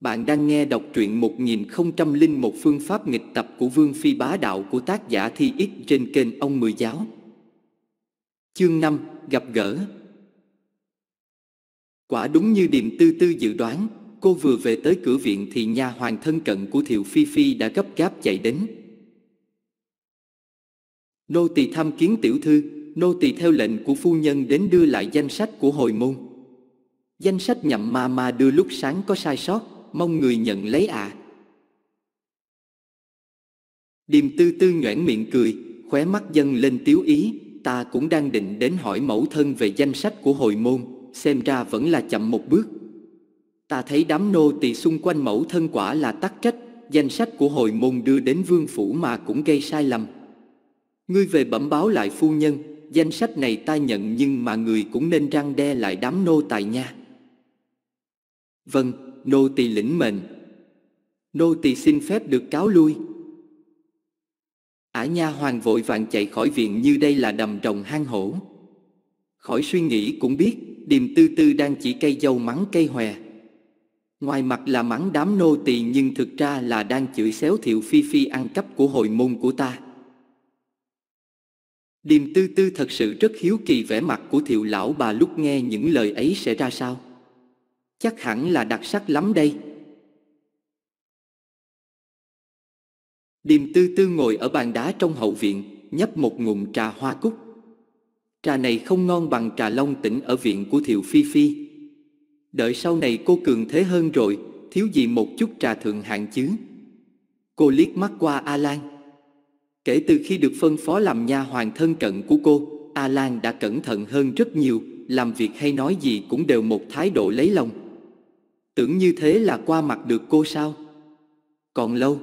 Bạn đang nghe đọc truyện 1001 phương pháp nghịch tập của Vương Phi Bá Đạo của tác giả Thi x trên kênh Ông Mười Giáo. Chương 5, gặp gỡ. Quả đúng như điềm tư tư dự đoán, cô vừa về tới cửa viện thì nha hoàng thân cận của Thiệu Phi Phi đã gấp gáp chạy đến. Nô tỳ tham kiến tiểu thư, nô tỳ theo lệnh của phu nhân đến đưa lại danh sách của hồi môn. Danh sách nhậm ma ma đưa lúc sáng có sai sót, mong người nhận lấy ạ. À. Điềm tư tư nhoảng miệng cười, khóe mắt dâng lên tiếu ý, ta cũng đang định đến hỏi mẫu thân về danh sách của hồi môn, xem ra vẫn là chậm một bước. Ta thấy đám nô tỳ xung quanh mẫu thân quả là tắc trách, danh sách của hồi môn đưa đến vương phủ mà cũng gây sai lầm. Ngươi về bẩm báo lại phu nhân, danh sách này ta nhận nhưng mà người cũng nên răng đe lại đám nô tài nha. Vâng, Nô tỳ lĩnh mệnh. Nô tỳ xin phép được cáo lui. Ả nha hoàng vội vàng chạy khỏi viện như đây là đầm rồng hang hổ. Khỏi suy nghĩ cũng biết, điềm tư tư đang chỉ cây dâu mắng cây hòe. Ngoài mặt là mắng đám nô tỳ nhưng thực ra là đang chửi xéo thiệu phi phi ăn cắp của hội môn của ta. Điềm tư tư thật sự rất hiếu kỳ vẻ mặt của thiệu lão bà lúc nghe những lời ấy sẽ ra sao chắc hẳn là đặc sắc lắm đây. Điềm tư tư ngồi ở bàn đá trong hậu viện, nhấp một ngụm trà hoa cúc. Trà này không ngon bằng trà long tỉnh ở viện của Thiệu Phi Phi. Đợi sau này cô cường thế hơn rồi, thiếu gì một chút trà thượng hạng chứ. Cô liếc mắt qua A Lan. Kể từ khi được phân phó làm nha hoàng thân cận của cô, A Lan đã cẩn thận hơn rất nhiều, làm việc hay nói gì cũng đều một thái độ lấy lòng. Tưởng như thế là qua mặt được cô sao? Còn lâu.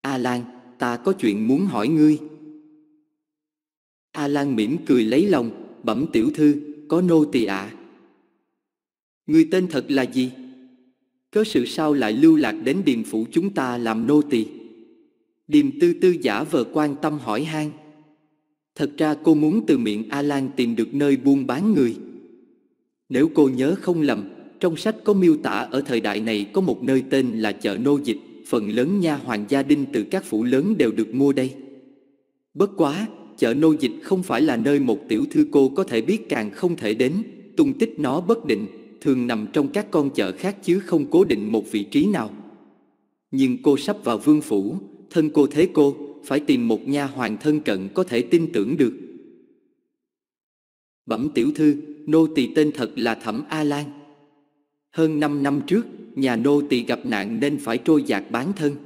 A Lan, ta có chuyện muốn hỏi ngươi. A Lan mỉm cười lấy lòng, bẩm tiểu thư, có nô tỳ ạ. À. Ngươi tên thật là gì? Cớ sự sao lại lưu lạc đến điền phủ chúng ta làm nô tỳ? Điềm tư tư giả vờ quan tâm hỏi han. Thật ra cô muốn từ miệng A Lan tìm được nơi buôn bán người. Nếu cô nhớ không lầm, trong sách có miêu tả ở thời đại này có một nơi tên là chợ nô dịch, phần lớn nha hoàng gia đình từ các phủ lớn đều được mua đây. Bất quá, chợ nô dịch không phải là nơi một tiểu thư cô có thể biết càng không thể đến, tung tích nó bất định, thường nằm trong các con chợ khác chứ không cố định một vị trí nào. Nhưng cô sắp vào vương phủ, thân cô thế cô, phải tìm một nha hoàng thân cận có thể tin tưởng được. Bẩm tiểu thư, nô tỳ tên thật là Thẩm A Lan. Hơn 5 năm trước, nhà nô tỳ gặp nạn nên phải trôi giạt bán thân.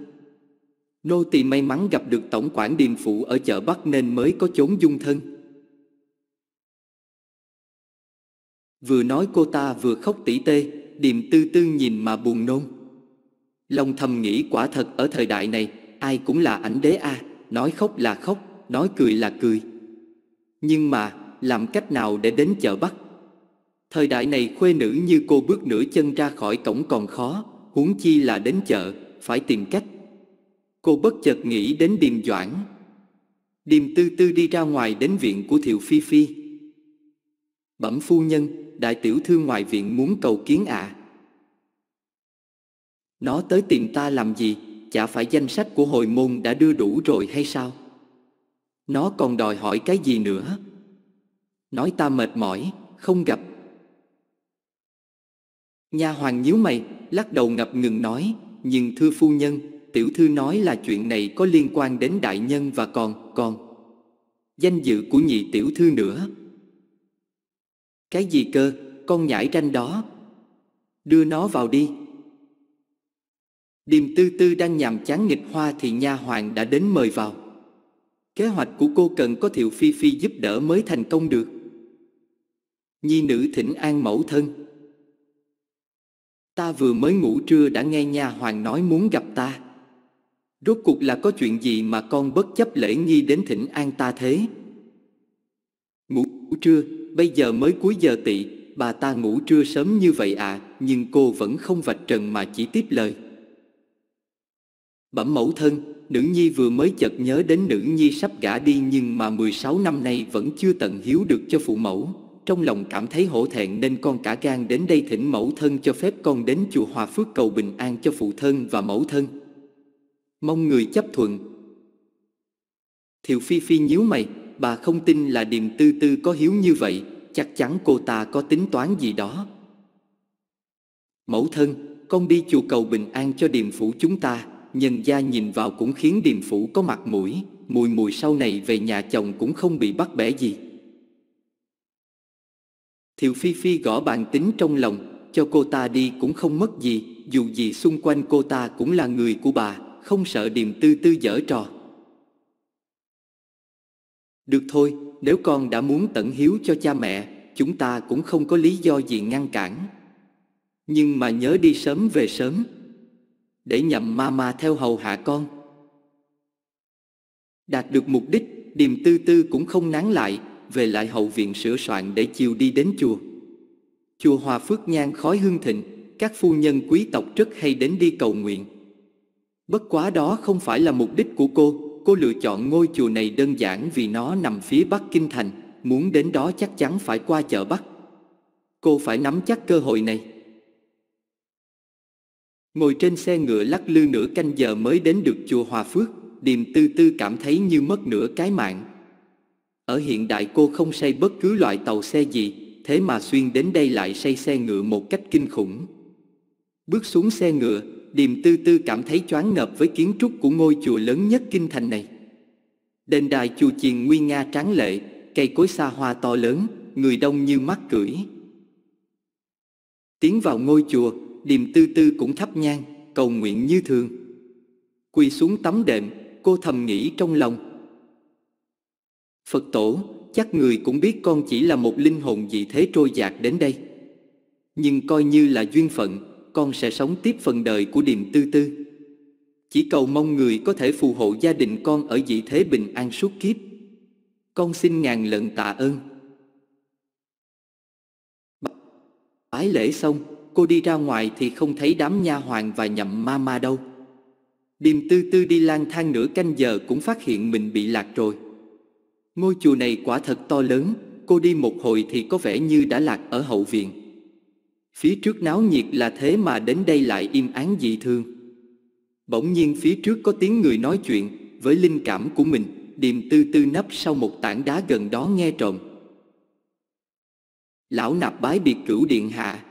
Nô tỳ may mắn gặp được tổng quản điền phụ ở chợ Bắc nên mới có chốn dung thân. Vừa nói cô ta vừa khóc tỉ tê, điềm tư tư nhìn mà buồn nôn. Lòng thầm nghĩ quả thật ở thời đại này, ai cũng là ảnh đế a, nói khóc là khóc, nói cười là cười. Nhưng mà, làm cách nào để đến chợ Bắc? Thời đại này khuê nữ như cô bước nửa chân ra khỏi cổng còn khó, huống chi là đến chợ, phải tìm cách. Cô bất chợt nghĩ đến Điềm Doãn. Điềm tư tư đi ra ngoài đến viện của Thiệu Phi Phi. Bẩm phu nhân, đại tiểu thư ngoài viện muốn cầu kiến ạ. Nó tới tìm ta làm gì, chả phải danh sách của hồi môn đã đưa đủ rồi hay sao? Nó còn đòi hỏi cái gì nữa? Nói ta mệt mỏi, không gặp Nha hoàng nhíu mày, lắc đầu ngập ngừng nói, nhưng thưa phu nhân, tiểu thư nói là chuyện này có liên quan đến đại nhân và còn, còn. Danh dự của nhị tiểu thư nữa. Cái gì cơ, con nhảy tranh đó. Đưa nó vào đi. Điềm tư tư đang nhàm chán nghịch hoa thì nha hoàng đã đến mời vào. Kế hoạch của cô cần có Thiệu Phi Phi giúp đỡ mới thành công được. Nhi nữ thỉnh an mẫu thân. Ta vừa mới ngủ trưa đã nghe nha hoàng nói muốn gặp ta. Rốt cuộc là có chuyện gì mà con bất chấp lễ nghi đến thỉnh an ta thế? Ngủ trưa, bây giờ mới cuối giờ tị, bà ta ngủ trưa sớm như vậy à, nhưng cô vẫn không vạch trần mà chỉ tiếp lời. Bẩm mẫu thân, nữ nhi vừa mới chợt nhớ đến nữ nhi sắp gả đi nhưng mà 16 năm nay vẫn chưa tận hiếu được cho phụ mẫu trong lòng cảm thấy hổ thẹn nên con cả gan đến đây thỉnh mẫu thân cho phép con đến chùa Hòa Phước cầu bình an cho phụ thân và mẫu thân. Mong người chấp thuận. Thiệu Phi Phi nhíu mày, bà không tin là Điềm Tư Tư có hiếu như vậy, chắc chắn cô ta có tính toán gì đó. Mẫu thân, con đi chùa cầu bình an cho Điềm Phủ chúng ta, nhân gia nhìn vào cũng khiến Điềm Phủ có mặt mũi, mùi mùi sau này về nhà chồng cũng không bị bắt bẻ gì. Thiệu Phi Phi gõ bàn tính trong lòng, cho cô ta đi cũng không mất gì, dù gì xung quanh cô ta cũng là người của bà, không sợ điềm tư tư dở trò. Được thôi, nếu con đã muốn tận hiếu cho cha mẹ, chúng ta cũng không có lý do gì ngăn cản. Nhưng mà nhớ đi sớm về sớm, để nhậm mama theo hầu hạ con. Đạt được mục đích, điềm tư tư cũng không nán lại, về lại hậu viện sửa soạn để chiều đi đến chùa. Chùa Hòa Phước Nhan khói hương thịnh, các phu nhân quý tộc rất hay đến đi cầu nguyện. Bất quá đó không phải là mục đích của cô, cô lựa chọn ngôi chùa này đơn giản vì nó nằm phía bắc kinh thành, muốn đến đó chắc chắn phải qua chợ bắc. Cô phải nắm chắc cơ hội này. Ngồi trên xe ngựa lắc lư nửa canh giờ mới đến được chùa Hòa Phước, Điềm tư tư cảm thấy như mất nửa cái mạng. Ở hiện đại cô không say bất cứ loại tàu xe gì, thế mà xuyên đến đây lại say xe ngựa một cách kinh khủng. Bước xuống xe ngựa, Điềm Tư Tư cảm thấy choáng ngợp với kiến trúc của ngôi chùa lớn nhất kinh thành này. Đền đài chùa chiền nguy nga tráng lệ, cây cối xa hoa to lớn, người đông như mắt cưỡi. Tiến vào ngôi chùa, Điềm Tư Tư cũng thắp nhang, cầu nguyện như thường. Quỳ xuống tấm đệm, cô thầm nghĩ trong lòng, Phật tổ, chắc người cũng biết con chỉ là một linh hồn dị thế trôi dạt đến đây. Nhưng coi như là duyên phận, con sẽ sống tiếp phần đời của Điềm Tư Tư. Chỉ cầu mong người có thể phù hộ gia đình con ở dị thế bình an suốt kiếp. Con xin ngàn lần tạ ơn. Bái lễ xong, cô đi ra ngoài thì không thấy đám nha hoàng và nhậm ma ma đâu. Điềm tư tư đi lang thang nửa canh giờ cũng phát hiện mình bị lạc rồi. Ngôi chùa này quả thật to lớn, cô đi một hồi thì có vẻ như đã lạc ở hậu viện. Phía trước náo nhiệt là thế mà đến đây lại im án dị thương. Bỗng nhiên phía trước có tiếng người nói chuyện, với linh cảm của mình, điềm tư tư nấp sau một tảng đá gần đó nghe trộm. Lão nạp bái biệt cửu điện hạ.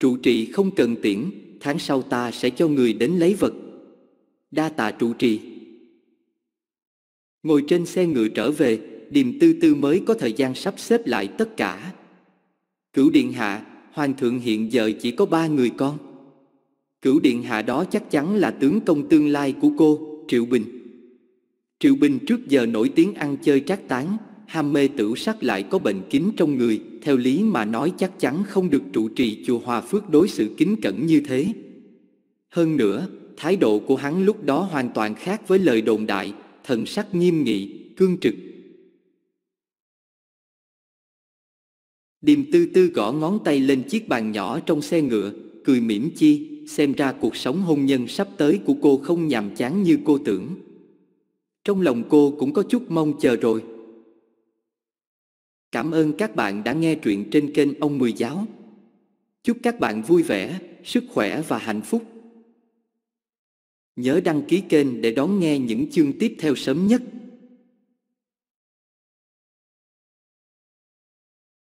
Trụ trì không cần tiễn, tháng sau ta sẽ cho người đến lấy vật. Đa tạ trụ trì. Ngồi trên xe ngựa trở về, điềm tư tư mới có thời gian sắp xếp lại tất cả. Cửu Điện Hạ, Hoàng thượng hiện giờ chỉ có ba người con. Cửu Điện Hạ đó chắc chắn là tướng công tương lai của cô, Triệu Bình. Triệu Bình trước giờ nổi tiếng ăn chơi trác tán, ham mê tử sắc lại có bệnh kín trong người, theo lý mà nói chắc chắn không được trụ trì chùa Hòa Phước đối xử kính cẩn như thế. Hơn nữa, thái độ của hắn lúc đó hoàn toàn khác với lời đồn đại, thần sắc nghiêm nghị, cương trực. Điềm tư tư gõ ngón tay lên chiếc bàn nhỏ trong xe ngựa, cười mỉm chi, xem ra cuộc sống hôn nhân sắp tới của cô không nhàm chán như cô tưởng. Trong lòng cô cũng có chút mong chờ rồi. Cảm ơn các bạn đã nghe truyện trên kênh Ông Mười Giáo. Chúc các bạn vui vẻ, sức khỏe và hạnh phúc. Nhớ đăng ký kênh để đón nghe những chương tiếp theo sớm nhất.